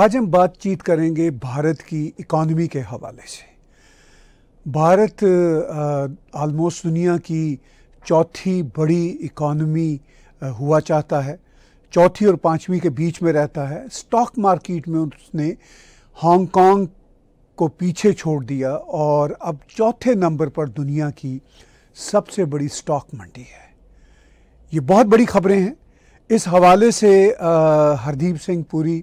आज हम बातचीत करेंगे भारत की इकॉनमी के हवाले से भारत आलमोस्ट दुनिया की चौथी बड़ी इकॉनमी हुआ चाहता है चौथी और पांचवी के बीच में रहता है स्टॉक मार्केट में उसने हांगकांग को पीछे छोड़ दिया और अब चौथे नंबर पर दुनिया की सबसे बड़ी स्टॉक मंडी है ये बहुत बड़ी खबरें हैं इस हवाले से हरदीप सिंह पुरी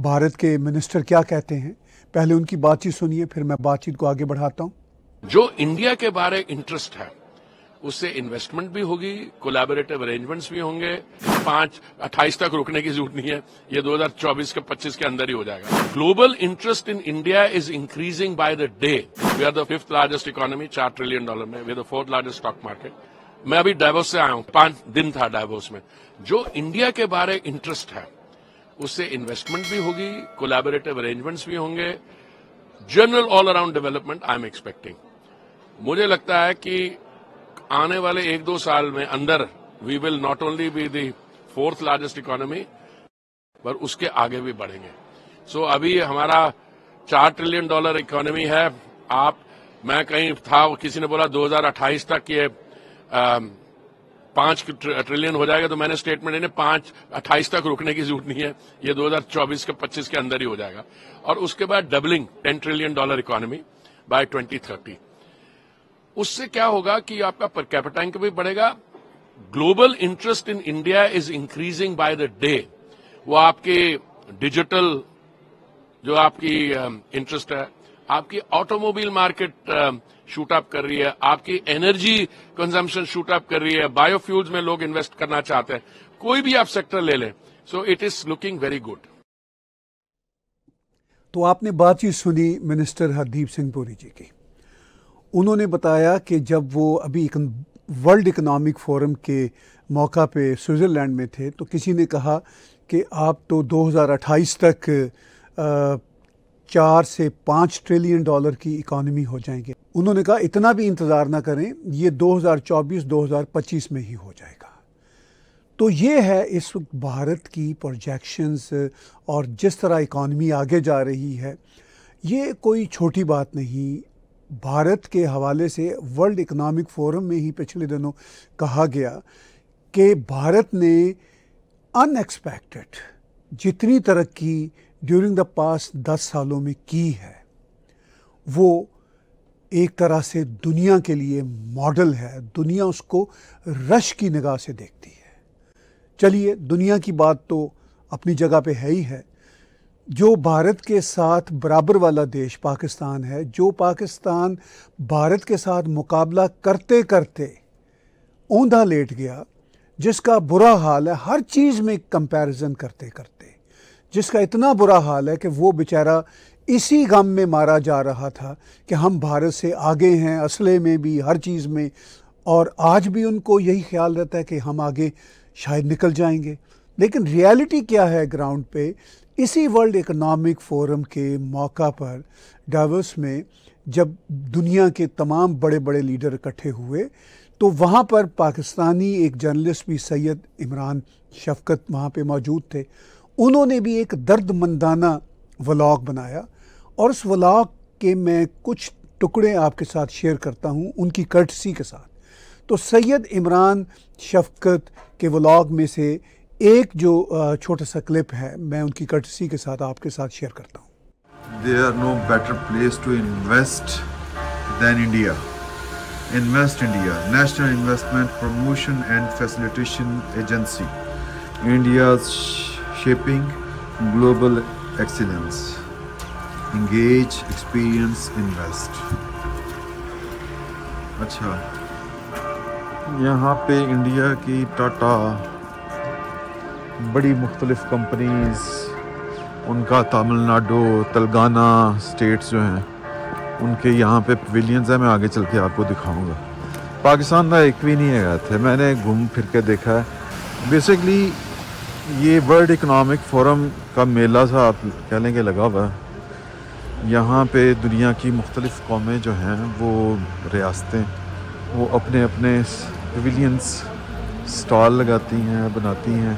भारत के मिनिस्टर क्या कहते हैं पहले उनकी बातचीत सुनिए फिर मैं बातचीत को आगे बढ़ाता हूं जो इंडिया के बारे इंटरेस्ट है उससे इन्वेस्टमेंट भी होगी कोलैबोरेटिव अरेंजमेंट्स भी होंगे पांच अट्ठाईस तक रुकने की जरूरत नहीं है ये 2024 के 25 के अंदर ही हो जाएगा global interest in India is increasing by the day we are the fifth largest economy चार ट्रिलियन डॉलर में we are the fourth largest stock market मैं अभी डायवोर्स से आया हूं पांच दिन था डायवोर्स में जो इंडिया के बारे इंटरेस्ट है उससे इन्वेस्टमेंट भी होगी कोलैबोरेटिव अरेंजमेंट्स भी होंगे general all around development I am expecting मुझे लगता है कि आने वाले एक दो साल में अंदर we will not only be the fourth largest economy पर उसके आगे भी बढ़ेंगे सो so, अभी हमारा चार ट्रिलियन डॉलर इकोनॉमी है आप मैं कहीं था किसी ने बोला 2028 तक ये um, पांच ट्रिलियन हो जाएगा तो मैंने स्टेटमेंट इन्हें पांच अट्ठाईस तक रुकने की जरूरत नहीं है ये 2024 के 25 के अंदर ही हो जाएगा और उसके बाद doubling 10 trillion dollar economy by 2030 उससे क्या होगा कि आपका पर कैपिटा इनकम भी बढ़ेगा global interest in India is increasing by the day वो आपके डिजिटल जो आपकी इंटरेस्ट um, है आपकी ऑटोमोबाइल मार्केट शूट अप कर रही है आपकी एनर्जी कंजम्पशन शूट अप कर रही है बायोफ्यूल्स में लोग इन्वेस्ट करना चाहते हैं कोई भी आप सेक्टर ले लें so it is looking very good तो आपने बातचीत सुनी मिनिस्टर हरदीप सिंह पुरी जी की उन्होंने बताया कि जब वो अभी वर्ल्ड इकोनॉमिक फोरम के मौका पे स्विट्ज़रलैंड में थे तो किसी ने कहा कि आप तो 2028 तक आ, चार से पाँच ट्रिलियन डॉलर की इकॉनमी हो जाएंगे उन्होंने कहा इतना भी इंतज़ार ना करें ये 2024-2025 में ही हो जाएगा तो ये है इस वक्त भारत की प्रोजेक्शंस और जिस तरह इकॉनमी आगे जा रही है ये कोई छोटी बात नहीं भारत के हवाले से वर्ल्ड इकनॉमिक फोरम में ही पिछले दिनों कहा गया कि भारत ने अनएक्सपेक्टेड जितनी तरक्की ड्यूरिंग द पास दस सालों में की है वो एक तरह से दुनिया के लिए मॉडल है दुनिया उसको रश की निगाह से देखती है चलिए दुनिया की बात तो अपनी जगह पे है ही है जो भारत के साथ बराबर वाला देश पाकिस्तान है जो पाकिस्तान भारत के साथ मुकाबला करते करते ऊंधा लेट गया जिसका बुरा हाल है हर चीज़ में कंपैरिजन करते करते जिसका इतना बुरा हाल है कि वो बेचारा इसी गम में मारा जा रहा था कि हम भारत से आगे हैं असले में भी हर चीज़ में और आज भी उनको यही ख्याल रहता है कि हम आगे शायद निकल जाएंगे लेकिन रियलिटी क्या है ग्राउंड पे इसी वर्ल्ड इकोनॉमिक फोरम के मौका पर डावस में जब दुनिया के तमाम बड़े बड़े लीडर इकट्ठे हुए तो वहाँ पर पाकिस्तानी एक जर्नलिस्ट भी सैयद इमरान शफकत वहाँ पे मौजूद थे उन्होंने भी एक दर्द मंदाना व्लाग बनाया और उस व्लाग के मैं कुछ टुकड़े आपके साथ शेयर करता हूँ उनकी कर्टसी के साथ तो सैयद इमरान शफकत के व्लाग में से एक जो छोटा सा क्लिप है मैं उनकी कर्टसी के साथ आपके साथ शेयर करता हूँ there are no better place to invest than India invest India national investment promotion and facilitation agency India Shaping Global Excellence Engage, Experience, Invest अच्छा यहाँ पे इंडिया की टाटा बड़ी मुख्तलिफ़ कंपनीज उनका तमिलनाडु तेलंगाना स्टेट्स जो हैं उनके यहाँ पे पवेलियंस हैं मैं आगे चल के आपको दिखाऊंगा पाकिस्तान का एक भी नहीं है थे मैंने घूम फिर के देखा है बेसिकली ये वर्ल्ड इकोनॉमिक फोरम का मेला सा आप कह लेंगे लगा हुआ यहाँ पे दुनिया की मुख्तलिफ़ कौमें जो हैं वो रियासतें वो अपने अपने पवेलियंस स्टॉल लगाती हैं बनाती हैं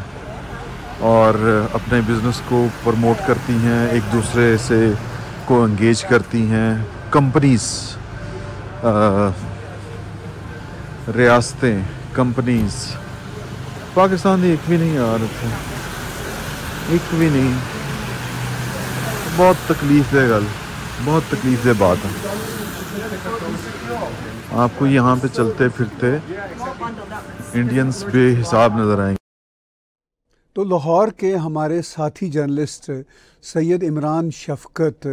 और अपने बिज़नेस को प्रमोट करती हैं एक दूसरे से को इंगेज करती हैं कंपनीज रियासतें कंपनीज़ पाकिस्तान की एक भी नहीं यार इतने एक भी नहीं बहुत तकलीफ है गल बहुत तकलीफ है बात है आपको यहाँ पे चलते फिरते इंडियंस बेहिसाब नज़र आएंगे तो लाहौर के हमारे साथी जर्नलिस्ट सैयद इमरान शफकत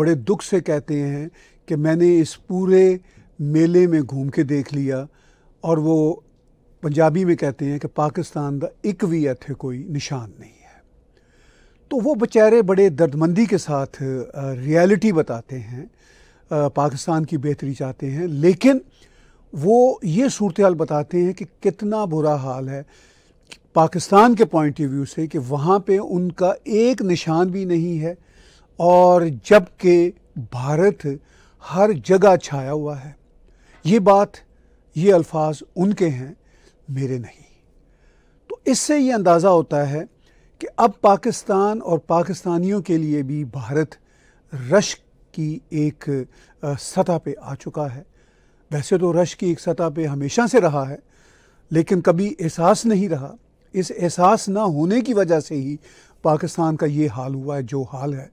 बड़े दुख से कहते हैं कि मैंने इस पूरे मेले में घूम के देख लिया और वो पंजाबी में कहते हैं कि पाकिस्तान का एक भी इतने कोई निशान नहीं है तो वो बेचारे बड़े दर्दमंदी के साथ रियलिटी बताते हैं पाकिस्तान की बेहतरी चाहते हैं लेकिन वो ये सूरत हाल बताते हैं कि कितना बुरा हाल है पाकिस्तान के पॉइंट ऑफ व्यू से कि वहाँ पे उनका एक निशान भी नहीं है और जबकि भारत हर जगह छाया हुआ है ये बात ये अल्फाज उनके हैं मेरे नहीं तो इससे ये अंदाज़ा होता है कि अब पाकिस्तान और पाकिस्तानियों के लिए भी भारत रश्क की एक सतह पे आ चुका है वैसे तो रश की एक सतह पे हमेशा से रहा है लेकिन कभी एहसास नहीं रहा इस एहसास ना होने की वजह से ही पाकिस्तान का ये हाल हुआ है जो हाल है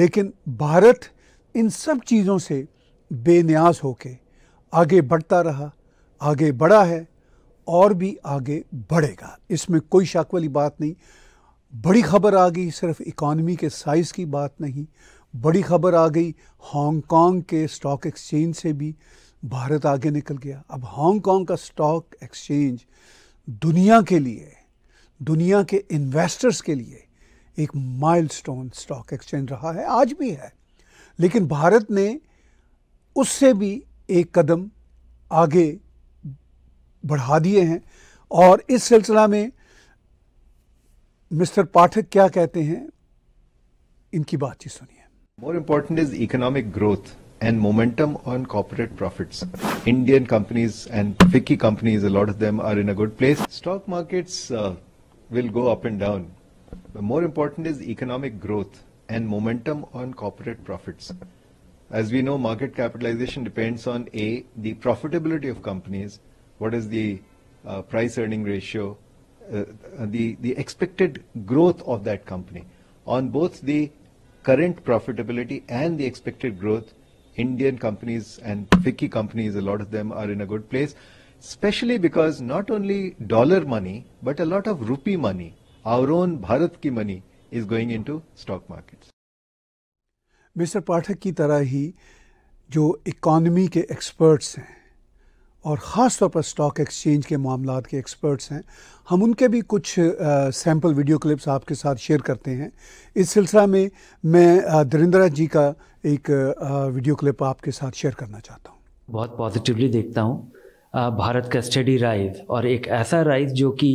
लेकिन भारत इन सब चीज़ों से बेनियाज होके आगे बढ़ता रहा आगे बढ़ा है और भी आगे बढ़ेगा इसमें कोई शक वाली बात नहीं बड़ी खबर आ गई सिर्फ इकॉनमी के साइज़ की बात नहीं बड़ी खबर आ गई हांगकांग के स्टॉक एक्सचेंज से भी भारत आगे निकल गया अब हांगकांग का स्टॉक एक्सचेंज दुनिया के लिए दुनिया के इन्वेस्टर्स के लिए एक माइलस्टोन स्टॉक एक्सचेंज रहा है आज भी है लेकिन भारत ने उससे भी एक कदम आगे बढ़ा दिए हैं और इस सिलसिला में मिस्टर पाठक क्या कहते हैं इनकी बातचीत सुनिए more important is economic growth and momentum on corporate profits. Indian companies and FICCI companies, a lot of them are in a good place. Stock markets uh, will go up and down. But more important is economic growth and momentum on corporate profits. As we know, market capitalization depends on A, the profitability of companies, what is the uh, price earning ratio, uh, the, the expected growth of that company. On both the current profitability and the expected growth, Indian companies and Vicky companies, a lot of them are in a good place, especially because not only dollar money, but a lot of rupee money, our own Bharat ki money is going into stock markets. Mr. Pathak ki तरह ही जो economy के experts और ख़ास तौर पर stock exchange के मामला के एक्सपर्ट्स हैं हम उनके भी कुछ सैम्पल वीडियो क्लिप्स आपके साथ शेयर करते हैं इस सिलसिला में मैं धरिंद्रा जी का एक आ, वीडियो क्लिप आपके साथ शेयर करना चाहता हूँ बहुत पॉजिटिवली देखता हूँ भारत का स्टडी राइज और एक ऐसा राइज जो कि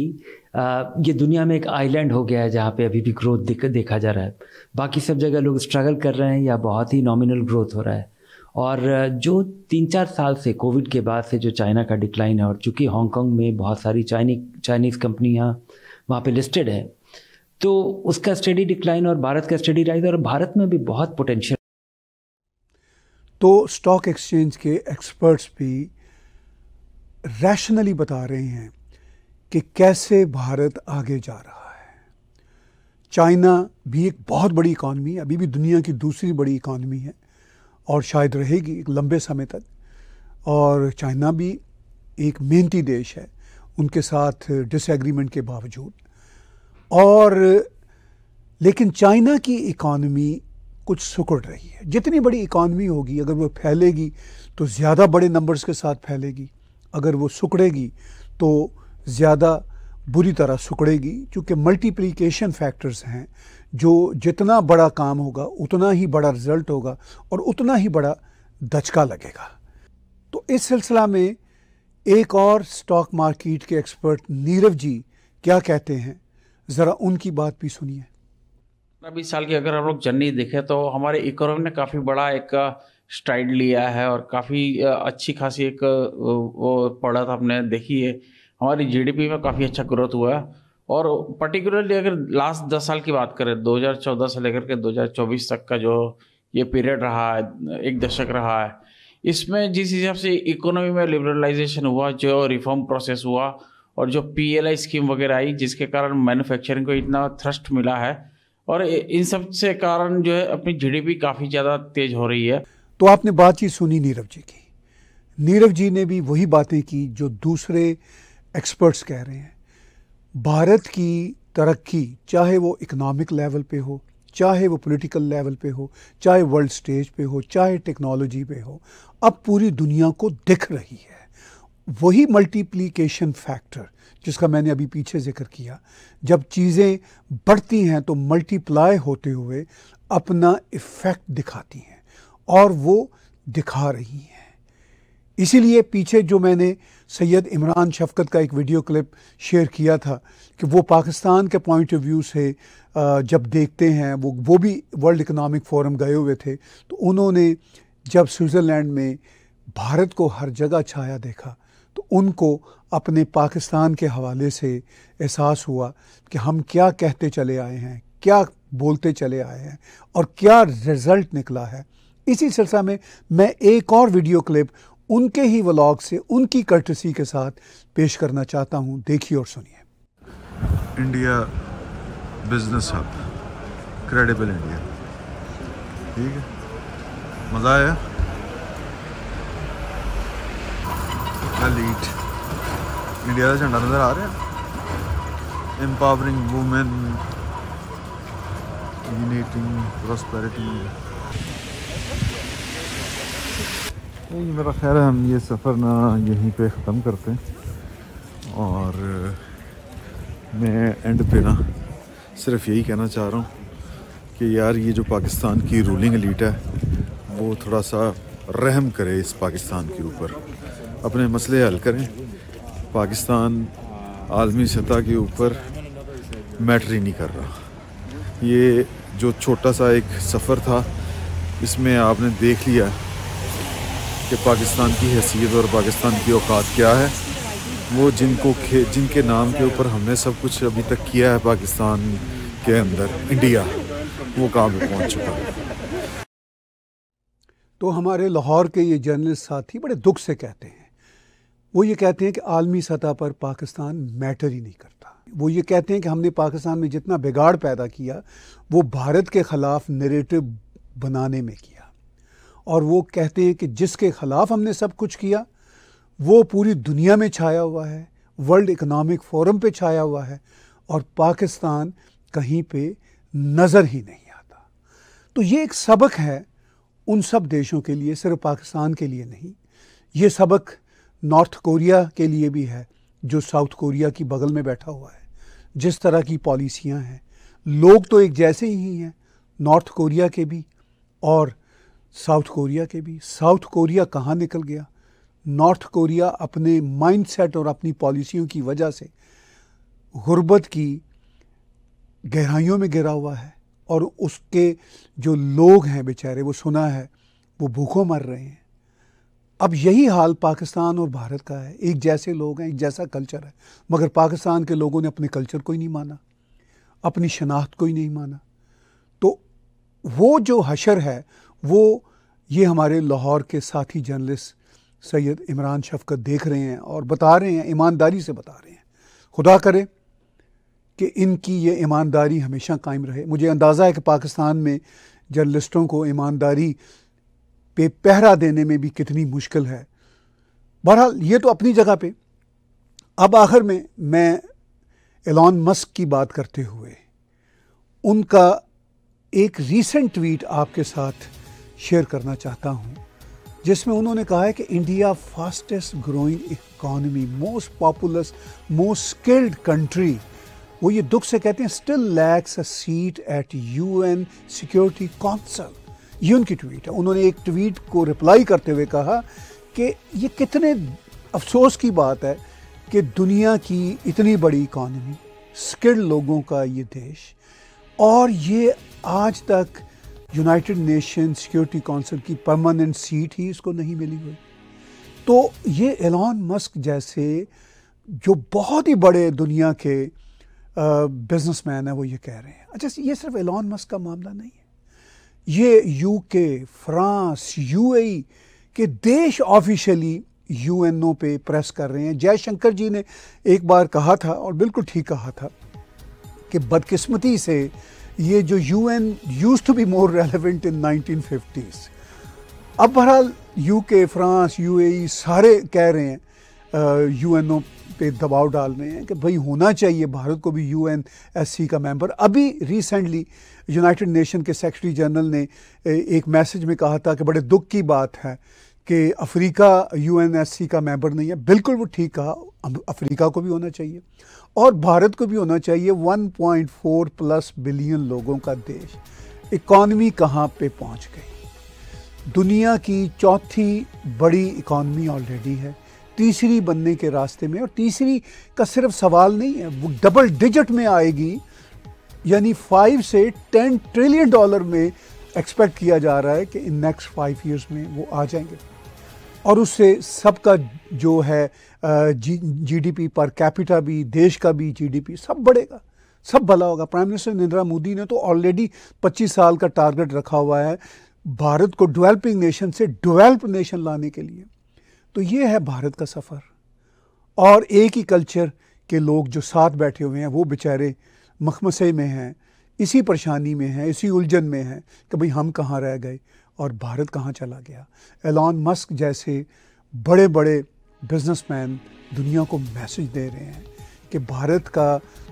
ये दुनिया में एक आइलैंड हो गया है जहाँ पे अभी भी ग्रोथ देखा जा रहा है बाकी सब जगह लोग स्ट्रगल कर रहे हैं या बहुत ही नॉमिनल ग्रोथ हो रहा है और जो तीन चार साल से कोविड के बाद से जो चाइना का डिक्लाइन है और चूँकि हांगकॉन्ग में बहुत सारी चाइनी चाइनीज़ कंपनियाँ वहाँ पे लिस्टेड है तो उसका स्टडी डिक्लाइन और भारत का स्टडी राइज और भारत में भी बहुत पोटेंशियल तो स्टॉक एक्सचेंज के एक्सपर्ट्स भी रैशनली बता रहे हैं कि कैसे भारत आगे जा रहा है चाइना भी एक बहुत बड़ी इकॉनमी है अभी भी दुनिया की दूसरी बड़ी इकॉनमी है और शायद रहेगी एक लंबे समय तक और चाइना भी एक मेहनती देश है उनके साथ डिसएग्रीमेंट के बावजूद और लेकिन चाइना की इकॉनमी कुछ सुकड़ रही है जितनी बड़ी इकॉनमी होगी अगर वो फैलेगी तो ज़्यादा बड़े नंबर्स के साथ फैलेगी अगर वो सुकड़ेगी तो ज़्यादा बुरी तरह सुकड़ेगी क्योंकि मल्टीप्लिकेशन फैक्टर्स हैं जो जितना बड़ा काम होगा उतना ही बड़ा रिजल्ट होगा और उतना ही बड़ा धचका लगेगा तो इस सिलसिला में एक और स्टॉक मार्केट के एक्सपर्ट नीरव जी क्या कहते हैं ज़रा उनकी बात भी सुनिए बीस साल की अगर हम लोग जर्नी देखें तो हमारे इकोनॉमी ने काफ़ी बड़ा एक स्ट्राइड लिया है और काफ़ी अच्छी खासी एक वो पढ़ा था हमने देखी है हमारी जीडीपी में काफ़ी अच्छा ग्रोथ हुआ है और पर्टिकुलरली अगर लास्ट दस साल की बात करें 2014 से लेकर के 2024 तक का जो ये पीरियड रहा है एक दशक रहा है इसमें जिस हिसाब से इकोनॉमी में लिबरलाइजेशन हुआ जो रिफॉर्म प्रोसेस हुआ और जो पीएलआई स्कीम वगैरह आई जिसके कारण मैन्युफैक्चरिंग को इतना थ्रस्ट मिला है और इन सब से कारण जो है अपनी जीडीपी काफ़ी ज़्यादा तेज़ हो रही है तो आपने बातचीत सुनी नीरव जी की नीरव जी ने भी वही बातें की जो दूसरे एक्सपर्ट्स कह रहे हैं भारत की तरक्की चाहे वो इकनॉमिक लेवल पे हो चाहे वो पॉलिटिकल लेवल पे हो चाहे वर्ल्ड स्टेज पे हो चाहे टेक्नोलॉजी पे हो अब पूरी दुनिया को दिख रही है वही मल्टीप्लिकेशन फैक्टर जिसका मैंने अभी पीछे जिक्र किया जब चीज़ें बढ़ती हैं तो मल्टीप्लाई होते हुए अपना इफ़ेक्ट दिखाती हैं और वो दिखा रही हैं इसीलिए पीछे जो मैंने सैयद इमरान शफकत का एक वीडियो क्लिप शेयर किया था कि वो पाकिस्तान के पॉइंट ऑफ व्यू से जब देखते हैं वो वो भी वर्ल्ड इकोनॉमिक फोरम गए हुए थे तो उन्होंने जब स्विट्ज़रलैंड में भारत को हर जगह छाया देखा तो उनको अपने पाकिस्तान के हवाले से एहसास हुआ कि हम क्या कहते चले आए हैं क्या बोलते चले आए हैं और क्या रिज़ल्ट निकला है इसी सिलसिला में मैं एक और वीडियो क्लिप उनके ही व्लॉग से उनकी कर्टसी के साथ पेश करना चाहता हूँ देखिए और सुनिए India business hub credible India ठीक है मज़ा आया लीट इंडिया का झंडा नज़र आ रहा है एम्पावरिंग वूमेन यूनिटिंग प्रोस्पेरिटी नहीं मेरा ख्याल है हम ये सफ़र ना यहीं पे ख़त्म करते हैं और मैं एंड पे ना सिर्फ यही कहना चाह रहा हूँ कि यार ये जो पाकिस्तान की रूलिंग लीट है वो थोड़ा सा रहम करे इस पाकिस्तान के ऊपर अपने मसले हल करें पाकिस्तान आलमी सतह के ऊपर मैटर ही नहीं कर रहा ये जो छोटा सा एक सफ़र था इसमें आपने देख लिया कि पाकिस्तान की हैसियत और पाकिस्तान की औकात क्या है वो जिनको जिनके नाम के ऊपर हमने सब कुछ अभी तक किया है पाकिस्तान के अंदर इंडिया वो काम पे पहुंच चुका है तो हमारे लाहौर के ये जर्नलिस्ट साथी बड़े दुख से कहते हैं वो ये कहते हैं कि आलमी सतह पर पाकिस्तान मैटर ही नहीं करता वो ये कहते हैं कि हमने पाकिस्तान में जितना बिगाड़ पैदा किया वो भारत के ख़िलाफ़ नरेटिव बनाने में किया और वो कहते हैं कि जिसके खिलाफ हमने सब कुछ किया वो पूरी दुनिया में छाया हुआ है वर्ल्ड इकोनॉमिक फोरम पे छाया हुआ है और पाकिस्तान कहीं पे नज़र ही नहीं आता तो ये एक सबक है उन सब देशों के लिए सिर्फ पाकिस्तान के लिए नहीं ये सबक नॉर्थ कोरिया के लिए भी है जो साउथ कोरिया की बगल में बैठा हुआ है जिस तरह की पॉलिसियाँ हैं लोग तो एक जैसे ही हैं नॉर्थ कोरिया के भी और साउथ कोरिया के भी साउथ कोरिया कहाँ निकल गया नॉर्थ कोरिया अपने माइंडसेट और अपनी पॉलिसियों की वजह से गुर्बत की गहराइयों में गिरा हुआ है और उसके जो लोग हैं बेचारे वो सुना है वो भूखों मर रहे हैं अब यही हाल पाकिस्तान और भारत का है एक जैसे लोग हैं एक जैसा कल्चर है मगर पाकिस्तान के लोगों ने अपने कल्चर को ही नहीं माना अपनी शनाख्त को ही नहीं माना तो वो जो हशर है वो ये हमारे लाहौर के साथी जर्नलिस्ट सैयद इमरान शफकत देख रहे हैं और बता रहे हैं ईमानदारी से बता रहे हैं खुदा करे कि इनकी ये ईमानदारी हमेशा कायम रहे मुझे अंदाज़ा है कि पाकिस्तान में जर्नलिस्टों को ईमानदारी पे पहरा देने में भी कितनी मुश्किल है बहरहाल ये तो अपनी जगह पे अब आखिर में मैं एलॉन मस्क की बात करते हुए उनका एक रीसेंट ट्वीट आपके साथ शेयर करना चाहता हूँ जिसमें उन्होंने कहा है कि India fastest growing economy most populous most skilled country वो ये दुख से कहते हैं still lacks a seat at UN security council ये उनकी ट्वीट है उन्होंने एक ट्वीट को रिप्लाई करते हुए कहा कि ये कितने अफसोस की बात है कि दुनिया की इतनी बड़ी इकॉनमी स्किल्ड लोगों का ये देश और ये आज तक यूनाइटेड नेशन सिक्योरिटी काउंसिल की परमानेंट सीट ही इसको नहीं मिली हुई तो ये एलॉन मस्क जैसे जो बहुत ही बड़े दुनिया के बिजनेसमैन हैं वो ये कह रहे हैं अच्छा ये सिर्फ एलॉन मस्क का मामला नहीं है ये यूके फ्रांस यूएई के देश ऑफिशियली यूएनओ पे प्रेस कर रहे हैं जयशंकर जी ने एक बार कहा था और बिल्कुल ठीक कहा था कि बदकिस्मती से ये जो U N used to be more relevant in nineteen fifties अब बहरहाल यू के फ्रांस यू ए सारे कह रहे हैं यू एन ओ पे दबाव डाल रहे हैं कि भाई होना चाहिए भारत को भी यू एन एस सी का मेम्बर अभी रिसेंटली यूनाइटेड नेशन के सेक्रेटरी जनरल ने एक मैसेज में कहा था कि बड़े दुख की बात है कि अफ्रीका सी का मेंबर नहीं है बिल्कुल वो ठीक कहा अफ्रीका को भी होना चाहिए और भारत को भी होना चाहिए 1.4 प्लस बिलियन लोगों का देश इकॉनमी कहाँ पे पहुँच गई दुनिया की चौथी बड़ी इकॉनमी ऑलरेडी है तीसरी बनने के रास्ते में और तीसरी का सिर्फ सवाल नहीं है वो डबल डिजिट में आएगी यानी फाइव से टेन ट्रिलियन डॉलर में एक्सपेक्ट किया जा रहा है कि इन नेक्स्ट फाइव ईयर्स में वो आ जाएंगे और उससे सबका जो है जी जीडीपी पर कैपिटा भी देश का भी जीडीपी सब बढ़ेगा सब भला होगा प्राइम मिनिस्टर नरेंद्र मोदी ने तो ऑलरेडी 25 साल का टारगेट रखा हुआ है भारत को डेवलपिंग नेशन से डेवलप नेशन लाने के लिए तो ये है भारत का सफ़र और एक ही कल्चर के लोग जो साथ बैठे हुए हैं वो बेचारे मखमसे में हैं इसी परेशानी में हैं इसी उलझन में हैं कि भाई हम कहाँ रह गए और भारत कहाँ चला गया एलॉन मस्क जैसे बड़े बड़े बिजनेसमैन दुनिया को मैसेज दे रहे हैं कि भारत का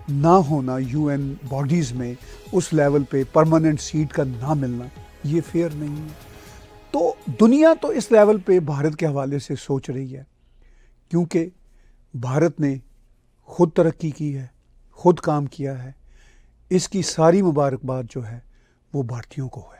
ना होना यूएन बॉडीज़ में उस लेवल पे परमानेंट सीट का ना मिलना ये फेयर नहीं है तो दुनिया तो इस लेवल पे भारत के हवाले से सोच रही है क्योंकि भारत ने खुद तरक्की की है खुद काम किया है इसकी सारी मुबारकबाद जो है वो भारतीयों को है